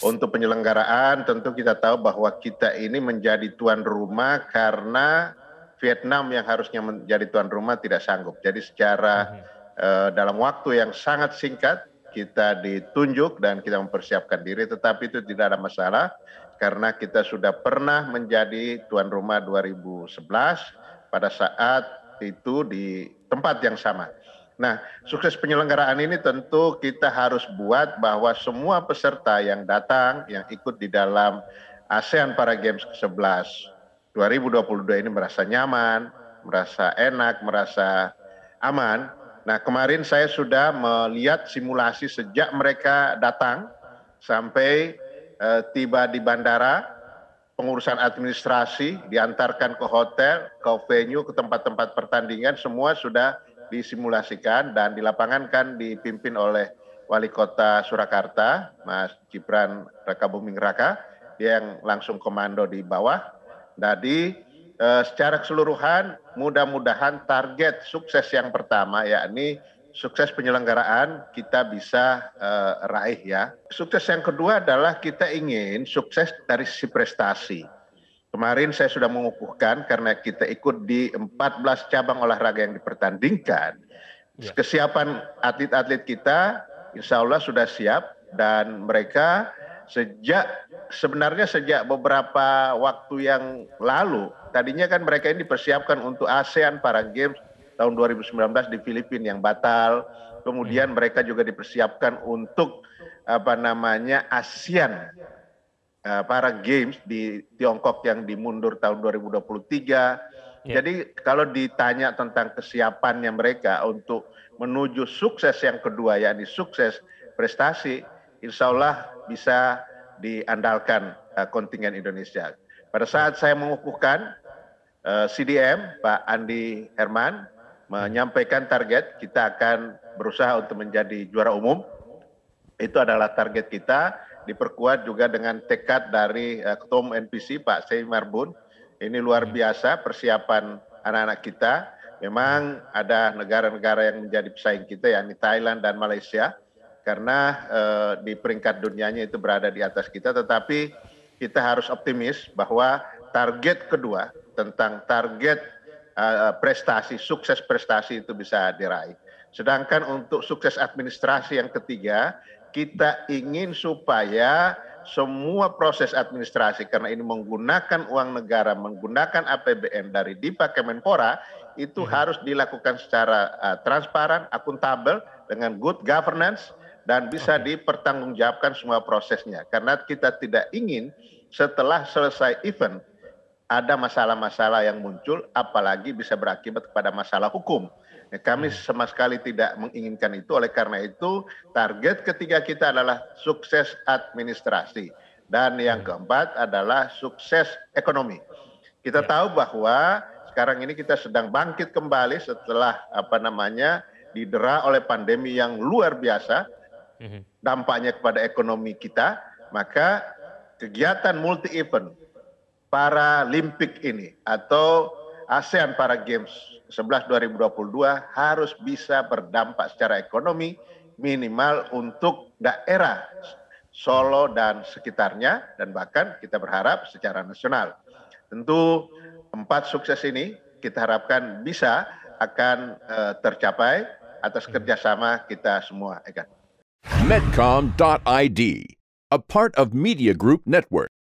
Untuk penyelenggaraan tentu kita tahu bahwa kita ini menjadi tuan rumah karena Vietnam yang harusnya menjadi tuan rumah tidak sanggup. Jadi secara mm -hmm. uh, dalam waktu yang sangat singkat kita ditunjuk dan kita mempersiapkan diri tetapi itu tidak ada masalah karena kita sudah pernah menjadi tuan rumah 2011 pada saat itu di tempat yang sama. Nah, sukses penyelenggaraan ini tentu kita harus buat bahwa semua peserta yang datang, yang ikut di dalam ASEAN Para Games ke-11 2022 ini merasa nyaman, merasa enak, merasa aman. Nah, kemarin saya sudah melihat simulasi sejak mereka datang sampai eh, tiba di bandara, pengurusan administrasi, diantarkan ke hotel, ke venue, ke tempat-tempat pertandingan, semua sudah disimulasikan dan di lapangan kan dipimpin oleh Wali Kota Surakarta, Mas Gibran Raka Buming Raka, yang langsung komando di bawah. Jadi eh, secara keseluruhan mudah-mudahan target sukses yang pertama yakni sukses penyelenggaraan kita bisa eh, raih ya. Sukses yang kedua adalah kita ingin sukses dari si prestasi. Kemarin saya sudah mengukuhkan karena kita ikut di 14 cabang olahraga yang dipertandingkan. Ya. Kesiapan atlet-atlet kita insya Allah sudah siap dan mereka sejak sebenarnya sejak beberapa waktu yang lalu tadinya kan mereka ini dipersiapkan untuk ASEAN Para Games tahun 2019 di Filipina yang batal. Kemudian ya. mereka juga dipersiapkan untuk apa namanya ASEAN Eh, para games di Tiongkok yang dimundur tahun 2023. Yeah. Jadi kalau ditanya tentang kesiapannya mereka untuk menuju sukses yang kedua yakni sukses prestasi, insya Allah bisa diandalkan uh, kontingen Indonesia. Pada saat saya mengukuhkan uh, eh, CDM Pak Andi Herman menyampaikan target kita akan berusaha untuk menjadi juara umum. Itu adalah target kita diperkuat juga dengan tekad dari uh, Ketua NPC Pak Sey Marbun. Ini luar iya. biasa persiapan anak-anak kita. Memang ada negara-negara yang menjadi pesaing kita yakni Thailand dan Malaysia karena uh, di peringkat dunianya itu berada di atas kita tetapi kita harus optimis bahwa target kedua tentang target uh, prestasi sukses prestasi itu bisa diraih. Sedangkan untuk sukses administrasi yang ketiga kita ingin supaya semua proses administrasi karena ini menggunakan uang negara, menggunakan APBN dari DIPA Kemenpora itu hmm. harus dilakukan secara uh, transparan, akuntabel dengan good governance dan bisa okay. dipertanggungjawabkan semua prosesnya. Karena kita tidak ingin setelah selesai event ada masalah-masalah yang muncul apalagi bisa berakibat kepada masalah hukum. Ya, kami hmm. sama sekali tidak menginginkan itu. Oleh karena itu, target ketiga kita adalah sukses administrasi. Dan yang hmm. keempat adalah sukses ekonomi. Kita ya. tahu bahwa sekarang ini kita sedang bangkit kembali setelah apa namanya didera oleh pandemi yang luar biasa hmm. dampaknya kepada ekonomi kita, maka kegiatan multi event Paralimpik ini atau ASEAN Para Games 11 2022 harus bisa berdampak secara ekonomi minimal untuk daerah Solo dan sekitarnya dan bahkan kita berharap secara nasional. Tentu empat sukses ini kita harapkan bisa akan uh, tercapai atas kerjasama kita semua, Medcom.id, a part of Media Group Network.